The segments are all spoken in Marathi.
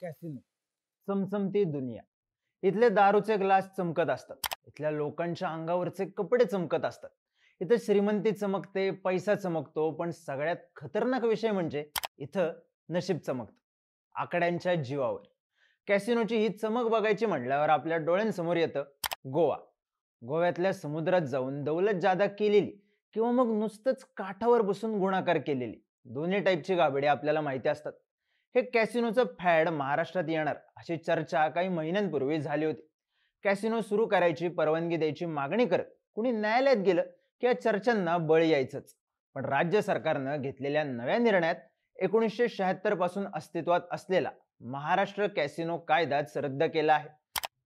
कॅसिनो चमचमती दुनिया इथले दारूचे ग्लास चमकत असतात इथल्या लोकांच्या अंगावरचे कपडे चमकत असतात इथं श्रीमंती चमकते पैसा चमकतो पण सगळ्यात खतरनाक विषय म्हणजे इथं नशीब चमकतं आकड्यांच्या जीवावर कॅसिनोची ही चमक बघायची म्हटल्यावर आपल्या डोळ्यांसमोर येतं गोवा गोव्यातल्या समुद्रात जाऊन दौलत जादा केलेली किंवा मग नुसतंच काठावर बसून गुणाकार केलेली दोन्ही टाईपची गाबडे आपल्याला माहिती असतात हे कॅसिनोचं फॅड महाराष्ट्रात येणार अशी चर्चा काही महिन्यांपूर्वी झाली होती कॅसिनो सुरू करायची परवानगी द्यायची मागणी करत कुणी न्यायालयात गेलं की या चर्चांना बळी यायचंच पण राज्य सरकारनं घेतलेल्या नव्या निर्णयात एकोणीसशे शहात्तर पासून अस्तित्वात असलेला महाराष्ट्र कॅसिनो कायदाच रद्द केला आहे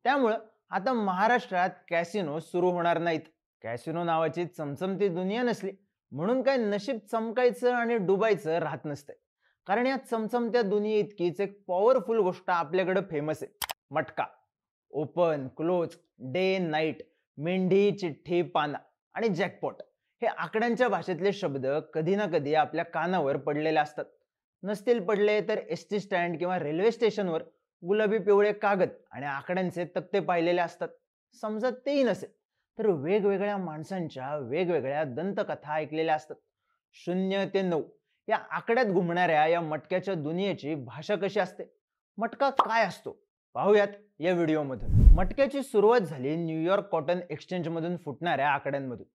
त्यामुळं आता महाराष्ट्रात कॅसिनो सुरू होणार नाहीत कॅसिनो नावाची चमचमती दुनिया नसली म्हणून काय नशीब चमकायचं आणि डुबायचं राहत नसतंय कारण या चमचमत्या दुनिये इतकीच एक पॉवरफुल गोष्ट आपल्याकडं फेमस आहे मटका ओपन क्लोज डे नाईट मेंढी चिठ्ठी पाना आणि जॅकपॉट हे आकड्यांच्या भाषेतले शब्द कधी ना कधी आपल्या कानावर पडलेले असतात नसतील पडले तर एस टी स्टँड किंवा रेल्वे स्टेशनवर गुलाबी पिवळे कागद आणि आकड्यांचे तक्ते पाहिलेले असतात समजत तेही नसेल तर वेगवेगळ्या माणसांच्या वेगवेगळ्या दंतकथा ऐकलेल्या असतात शून्य ते नऊ या आकड्यात घुमणाऱ्या या मटक्याच्या दुनियेची भाषा कशी असते मटका काय असतो पाहूयात या व्हिडिओमध्ये मटक्याची सुरुवात झाली न्यूयॉर्क कॉटन एक्सचेंज मधून फुटणाऱ्या आकड्यांमधून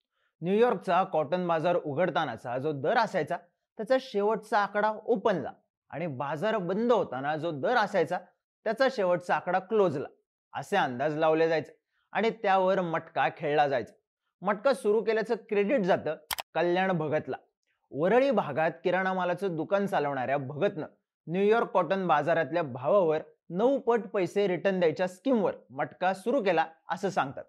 न्यूयॉर्कचा कॉटन बाजार उघडतानाचा जो दर असायचा त्याचा शेवटचा आकडा ओपनला आणि बाजार बंद होताना जो दर असायचा त्याचा शेवटचा आकडा क्लोजला असे अंदाज लावले जायचे आणि त्यावर मटका खेळला जायचा मटका सुरू केल्याचं क्रेडिट जातं कल्याण भगतला वरळी भागात किराणा मालाचं दुकान चालवणाऱ्या भगतनं न्यूयॉर्क कॉटन बाजारातल्या भावावर नऊ पट पैसे रिटर्न द्यायच्या स्कीमवर मटका सुरू केला असं सांगतात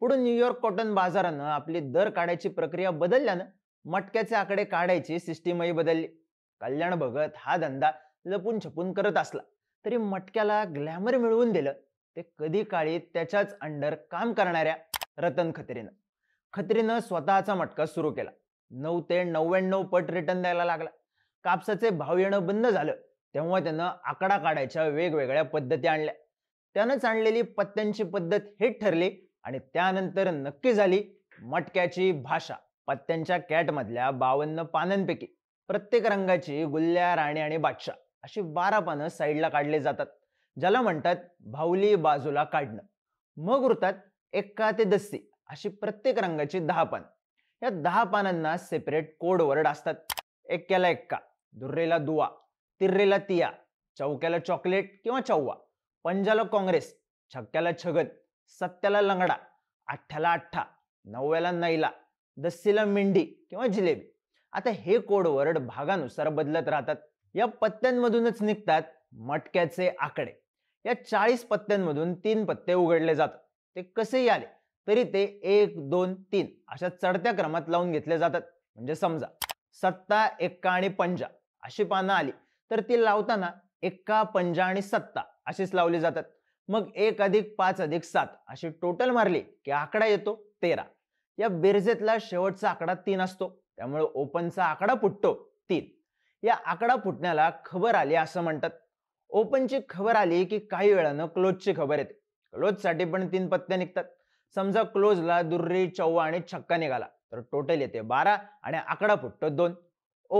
पुढे न्यूयॉर्क कॉटन बाजारानं आपली दर काढायची प्रक्रिया बदलल्यानं मटक्याचे आकडे काढायची सिस्टीमही बदलली कल्याण भगत हा धंदा लपून छपून करत असला तरी मटक्याला ग्लॅमर मिळवून दिलं ते कधी काळी त्याच्याच अंडर काम करणाऱ्या रतन खत्रीनं खत्रीनं स्वतःचा मटका सुरू केला नऊ ते नव्याण्णव पट रिटर्न द्यायला लागला कापसाचे भाव येणं बंद झालं तेव्हा त्यानं आकडा काढायच्या वेगवेगळ्या पद्धती आणल्या त्यानंच आणलेली पत्त्यांची पद्धत हेच ठरली आणि त्यानंतर नक्की झाली मटक्याची भाषा पत्त्यांच्या कॅटमधल्या बावन्न पानांपैकी प्रत्येक रंगाची गुल्ल्या राणी आणि बादशाह अशी बारा पानं साईडला काढले जातात ज्याला म्हणतात भाऊली बाजूला काढणं मग उरतात एक्का ते दस्सी अशी प्रत्येक रंगाची दहा पानं या दहा पानांना सेपरेट कोड वर्ड असतात एक्क्याला एक्का दुर्रेला दुवा तिर्रेला तिया चौक्याला चॉकलेट किंवा चौवा पंजाला काँग्रेस छक्क्याला छगन सत्याला लंगडा आठ्याला आठ्ठा नवव्याला नैला दस्सीला मेंढी किंवा जिलेबी आता हे कोड वर्ड भागानुसार बदलत राहतात या पत्त्यांमधूनच निघतात मटक्याचे आकडे या चाळीस पत्त्यांमधून तीन पत्ते उघडले जातात ते कसे आले तरी ते एक दोन तीन अशा चढत्या क्रमात लावून घेतले जातात म्हणजे समजा सत्ता एक्का आणि पंजा अशी पानं आली तर ती लावताना एक्का पंजा आणि सत्ता अशीच लावली जातात मग एक अधिक पाच अधिक सात अशी टोटल मारली की आकडा येतो तेरा या बिरजेतला शेवटचा आकडा तीन असतो त्यामुळे ओपनचा आकडा फुटतो तीन या आकडा फुटण्याला खबर आली असं म्हणतात ओपनची खबर आली की काही वेळानं क्लोजची खबर येते क्लोजसाठी पण तीन पत्त्या निघतात समजा ला दुर्री चौवा आणि छक्का निघाला तर टोटल येते बारा आणि आकडा फुटतो दोन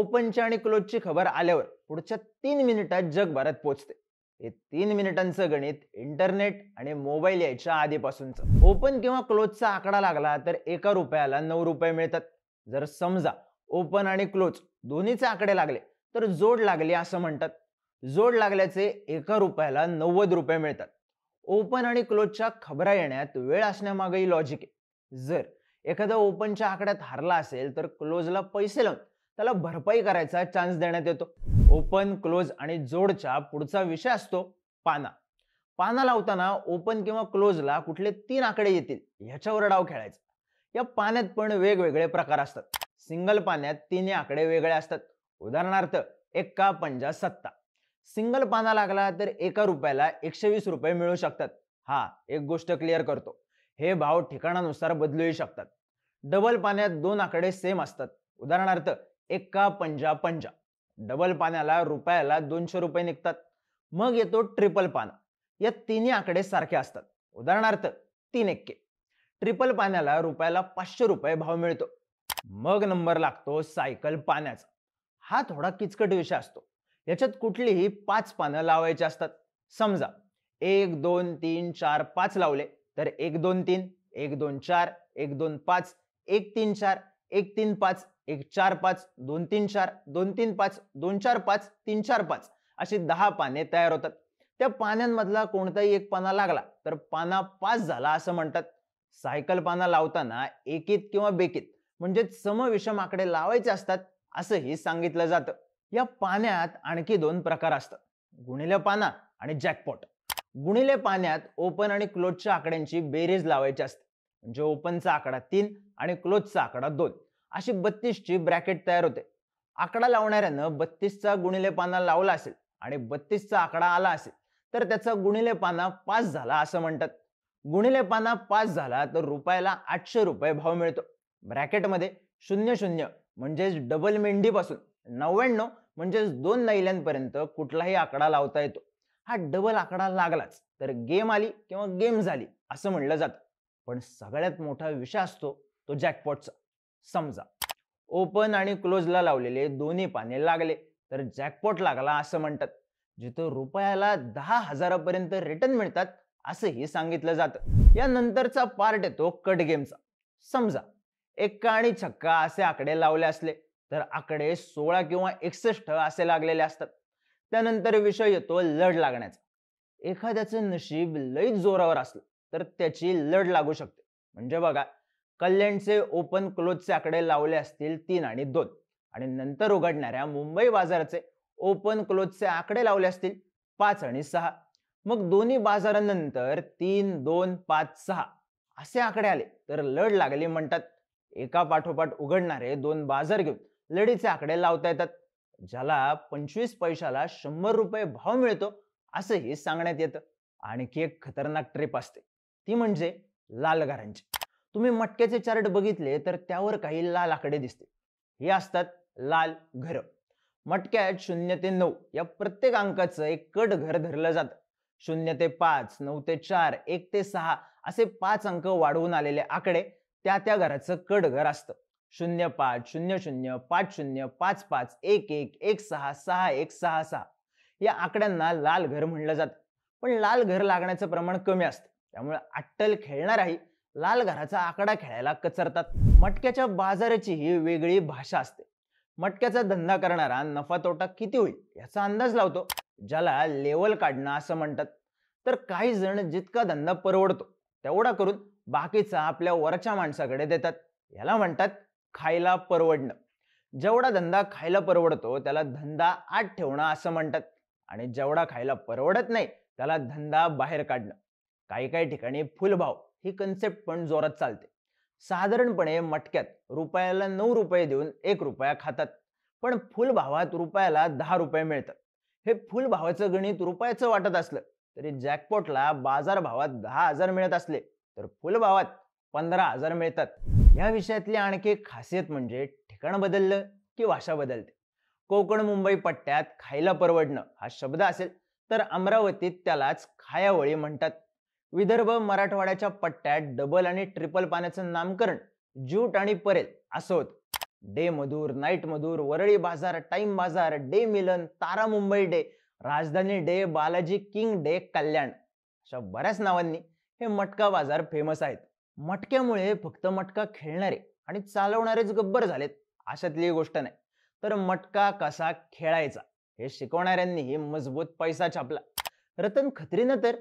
ओपनच्या आणि क्लोजची खबर आल्यावर पुढच्या तीन मिनिटात जगभरात पोहोचते हे तीन मिनिटांचं गणित इंटरनेट आणि मोबाईल यायच्या आधीपासूनच ओपन किंवा क्लोजचा आकडा लागला तर एका रुपयाला नऊ रुपये मिळतात जर समजा ओपन आणि क्लोज दोन्हीचे आकडे लागले तर जोड लागले असं म्हणतात जोड लागल्याचे एका रुपयाला नव्वद रुपये मिळतात ओपन आणि क्लोजच्या खबरा येण्यात वेळ असण्यामागे लॉजिक आहे जर एखादा ओपनच्या आकड्यात हारला असेल तर क्लोजला पैसे लावून त्याला भरपाई करायचा चान्स देण्यात येतो ओपन क्लोज आणि जोडचा पुढचा विषय असतो पाना पाना लावताना ओपन किंवा क्लोजला कुठले तीन आकडे येतील ह्याच्यावर डाव खेळायचा या पाण्यात पण वेगवेगळे प्रकार असतात सिंगल पाण्यात तिन्ही आकडे वेगळे असतात उदाहरणार्थ एक्का पंजा सत्ता सिंगल पाना लागला तर एका रुपयाला एकशे वीस रुपये मिळू शकतात हा एक गोष्ट क्लिअर करतो हे भाव ठिकाणानुसार बदलूही शकतात डबल पाण्यात दोन आकडे सेम असतात उदाहरणार्थ एक्का पंजा पंजा डबल पाण्याला रुपयाला दोनशे रुपये निघतात मग येतो ट्रिपल पाना या तिन्ही आकडे सारखे असतात उदाहरणार्थ तीन एक्के ट्रिपल पाण्याला रुपयाला पाचशे रुपये भाव मिळतो मग नंबर लागतो सायकल पाण्याचा हा थोडा किचकट विषय असतो याच्यात कुठलीही पाच पानं लावायची असतात समजा एक दोन तीन चार पाच लावले तर एक दोन तीन एक दोन चार एक दोन पाच एक तीन चार एक तीन पाच एक चार पाच दोन तीन चार दोन तीन पाच दोन चार पाच तीन चार पाच अशी दहा पाने तयार होतात त्या पाण्यांमधला कोणताही एक पाना लागला तर पाना पाच झाला असं म्हणतात सायकल पाना लावताना एकीत किंवा बेकीत म्हणजे समविषम आकडे लावायचे असतात असंही सांगितलं जातं या पाण्यात आणखी दोन प्रकार असतात गुणिले पाना आणि जॅकपॉट गुणिले पाण्यात ओपन आणि क्लोजच्या आकड्यांची बेरीज लावायची असते म्हणजे ओपनचा आकडा तीन आणि क्लोजचा आकडा दोन अशी बत्तीसची ब्रॅकेट तयार होते आकडा लावणाऱ्यानं बत्तीसचा गुणिले पाना लावला असेल आणि बत्तीसचा आकडा आला असेल तर त्याचा गुणिले पाना पाच झाला असं म्हणतात गुणिले पाना पाच झाला तर रुपयाला आठशे रुपये भाव मिळतो ब्रॅकेटमध्ये शून्य शून्य म्हणजेच डबल मेंढीपासून नव्याण्णव म्हणजेच दोन नैल्यांपर्यंत कुठलाही आकडा लावता येतो हा डबल आकडा लागलाच तर गेम आली किंवा गेम झाली असं म्हणलं जात पण सगळ्यात मोठा विषय असतो तो जॅकपॉटचा समजा ओपन आणि क्लोजला लावलेले दोन्ही पाने लागले तर जॅकपॉट लागला असं म्हणतात जिथं रुपयाला दहा हजारापर्यंत रिटर्न मिळतात असंही सांगितलं जातं यानंतरचा पार्ट येतो कट गेमचा समजा एक्का आणि छक्का असे आकडे लावले असले तर आकडे सोळा किंवा एकसष्ट असे लागलेले असतात त्यानंतर विषय येतो लढ लागण्याचा एखाद्याचं नशीब लईच जोरावर असलं तर त्याची लढ लागू शकते म्हणजे बघा कल्याणचे ओपन क्लोजचे आकडे लावले असतील तीन आणि दोन आणि नंतर उघडणाऱ्या मुंबई बाजाराचे ओपन क्लोजचे आकडे लावले असतील पाच आणि सहा मग दोन्ही बाजारानंतर तीन दोन पाच सहा असे आकडे आले तर लढ लागली म्हणतात एका पाठोपाठ उघडणारे दोन बाजार घेऊन लढीचे आकडे लावता येतात ज्याला पंचवीस पैशाला शंभर रुपये भाव मिळतो असंही सांगण्यात येतं आणखी एक खतरनाक ट्रिप असते ती म्हणजे लाल गारांची तुम्ही मटक्याचे चार्ट बघितले तर त्यावर काही लाल आकडे दिसतील हे असतात लाल घर मटक्यात शून्य ते नऊ या प्रत्येक अंकाचं एक कट घर धरलं जात शून्य ते पाच नऊ ते चार एक ते सहा असे पाच अंक वाढवून आलेले आकडे त्या त्या घराचं कट घर असतं शून्य पाच शून्य शून्य पाच शून्य पाच पाच एक एक एक सहा सहा एक सहा सहा या आकड्यांना लाल घर म्हणलं जातं पण लाल घर लागण्याचं प्रमाण कमी असतं त्यामुळे अट्टल खेळणाराही लाल घराचा आकडा खेळायला कचरतात मटक्याच्या बाजाराची ही वेगळी भाषा असते मटक्याचा धंदा करणारा नफा तोटा किती होईल याचा अंदाज लावतो ज्याला लेवल काढणं असं म्हणतात तर काही जण जितका धंदा परवडतो तेवढा करून बाकीचा आपल्या वरच्या माणसाकडे देतात याला म्हणतात खायला परवडणं जेवढा धंदा खायला परवडतो त्याला धंदा आत ठेवणं असं म्हणतात आणि जेवढा खायला परवडत नाही त्याला धंदा बाहेर काढणं काही काही ठिकाणी फुलभाव ही कन्सेप्ट पण जोरात चालते साधारणपणे मटक्यात रुपयाला नऊ रुपये देऊन एक रुपया खातात पण फुलभावात रुपयाला दहा रुपये मिळतात हे फुलभावाचं गणित रुपयाचं वाटत असलं तरी जॅकपॉटला बाजारभावात दहा हजार मिळत असले तर फुलभावात पंधरा हजार मिळतात या विषयातली आणखी एक खासियत म्हणजे ठिकाण बदललं की भाषा बदलते कोकण मुंबई पट्ट्यात खायला परवडणं हा शब्द असेल तर अमरावतीत त्यालाच खायावळी म्हणतात विदर्भ मराठवाड्याच्या पट्ट्यात डबल आणि ट्रिपल पाण्याचं नामकरण ज्यूट आणि परेल असं डे मधूर नाईट मधूर Worli Bazar time Bazar day Milan Tara Mumbai day Rajdhani day Balaji king day Kalyan अशा बऱ्याच नावांनी हे मटका बाजार फेमस आहेत मटक्यामुळे फक्त मटका खेळणारे आणि चालवणारेच गब्बर झालेत अशातली गोष्ट नाही तर मटका कसा खेळायचा हे शिकवणाऱ्यांनीही मजबूत पैसा छापला रतन खत्रीनं तर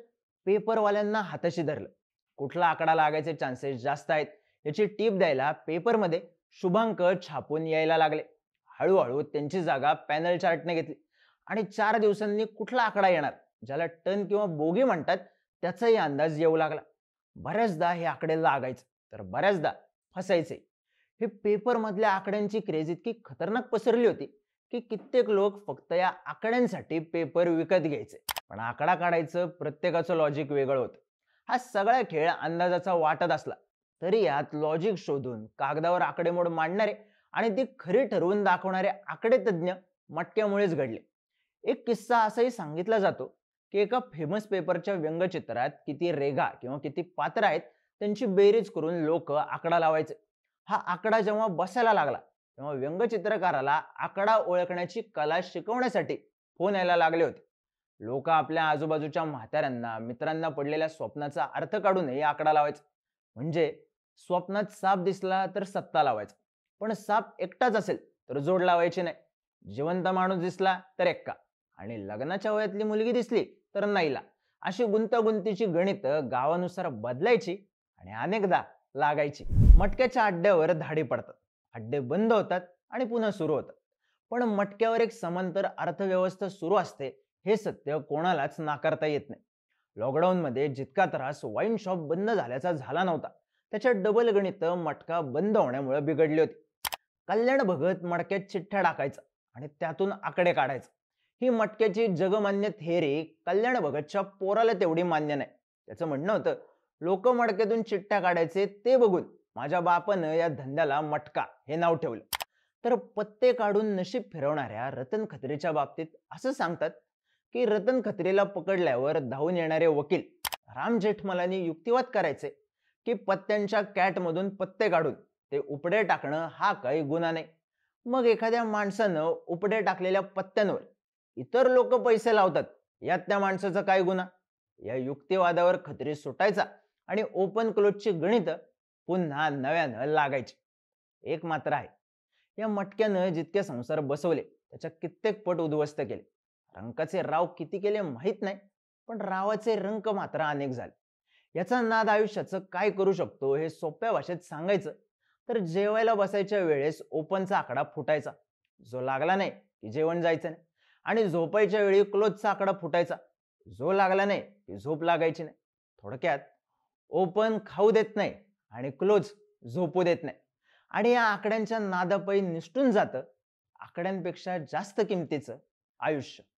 पेपरवाल्यांना हाताशी धरलं कुठला आकडा लागायचे चान्सेस जास्त आहेत याची टीप द्यायला पेपरमध्ये शुभांक छापून यायला लागले हळूहळू त्यांची जागा पॅनल चार्टने घेतली आणि चार दिवसांनी कुठला आकडा येणार ज्याला टन किंवा बोगी म्हणतात त्याचाही अंदाज येऊ लागला बऱ्याचदा हे आकडे लागायचे तर बऱ्याचदा फसायचे हे पेपर मधल्या आकड्यांची क्रेज इतकी खतरनाक पसरली होती की कित्येक लोक फक्त या आकड्यांसाठी पेपर विकत घ्यायचे पण आकडा काढायचं प्रत्येकाचं लॉजिक वेगळं होतं हा सगळा खेळ अंदाजाचा वाटत असला तरी यात लॉजिक शोधून कागदावर आकडेमोड मांडणारे आणि ती खरी ठरवून दाखवणारे आकडे तज्ज्ञ मटक्यामुळेच घडले एक किस्सा असाही सांगितला जातो की एका फेमस पेपरच्या व्यंगचित्रात किती रेगा किंवा किती पात्र आहेत त्यांची बेरीज करून लोक आकडा लावायचे हा आकडा जेव्हा बसायला लागला तेव्हा व्यंगचित्रकाराला आकडा ओळखण्याची कला शिकवण्यासाठी फोन यायला लागले होते लोक आपल्या आजूबाजूच्या म्हाताऱ्यांना मित्रांना पडलेल्या स्वप्नाचा अर्थ काढूनही आकडा लावायचा म्हणजे स्वप्नात साप दिसला तर सत्ता लावायचा पण साप एकटाच असेल तर जोड लावायची नाही जिवंत माणूस दिसला तर एक्का आणि लग्नाच्या वयातली मुलगी दिसली तर नाहीला अशी गुंतागुंतीची गणित गावानुसार बदलायची आणि अनेकदा लागायची मटक्याच्या अड्ड्यावर धाडी पडतात अड्डे बंद होतात आणि पुन्हा सुरू होतात पण मटक्यावर एक समांतर अर्थव्यवस्था सुरू असते हे सत्य कोणालाच नाकारता येत नाही लॉकडाऊन मध्ये जितका त्रास वाईन शॉप बंद झाल्याचा झाला नव्हता त्याच्या डबल गणित मटका बंद होण्यामुळे बिघडली होती कल्याण भगत मडक्यात चिठ्ठ्या टाकायचा आणि त्यातून आकडे काढायचा ही मटक्याची जगमान्य थेरी कल्याण भगतच्या पोराला तेवढी मान्य नाही त्याचं म्हणणं होतं लोक मडक्यातून चिठ्ठ्या काढायचे ते बघून माझ्या बापानं या धंद्याला मटका हे नाव ठेवलं तर पत्ते काढून नशीब फिरवणाऱ्या रतन खत्रेच्या बाबतीत असं सांगतात की रतन खत्रेला पकडल्यावर धावून येणारे वकील राम जेठमलानी युक्तिवाद करायचे की पत्त्यांच्या कॅटमधून पत्ते काढून ते उपडे टाकणं हा काही गुन्हा नाही मग एखाद्या माणसानं उपडे टाकलेल्या पत्त्यांवर इतर लोक पैसे लावतात यात त्या माणसाचा काय गुन्हा या युक्तिवादावर खत्री सुटायचा आणि ओपन क्लोजची गणित पुन्हा नव्यानं लागायची एक मात्र आहे या मटक्यानं जितके संसार बसवले त्याच्या कित्येक पट उद्ध्वस्त केले रंकाचे राव किती केले माहीत नाही पण रावाचे रंक मात्र अनेक झाले याचा नाद आयुष्याचं काय करू शकतो हे सोप्या भाषेत सांगायचं तर जेवायला बसायच्या वेळेस ओपनचा आकडा फुटायचा जो लागला नाही की जेवण जायचं नाही आणि झोपायच्या वेळी क्लोजचा आकडा फुटायचा जो लागला नाही ती झोप लागायची नाही थोडक्यात ओपन खाऊ देत नाही आणि क्लोज झोपू देत नाही आणि या आकड्यांच्या नादापायी निष्ठून जातं आकड्यांपेक्षा जास्त किमतीचं आयुष्य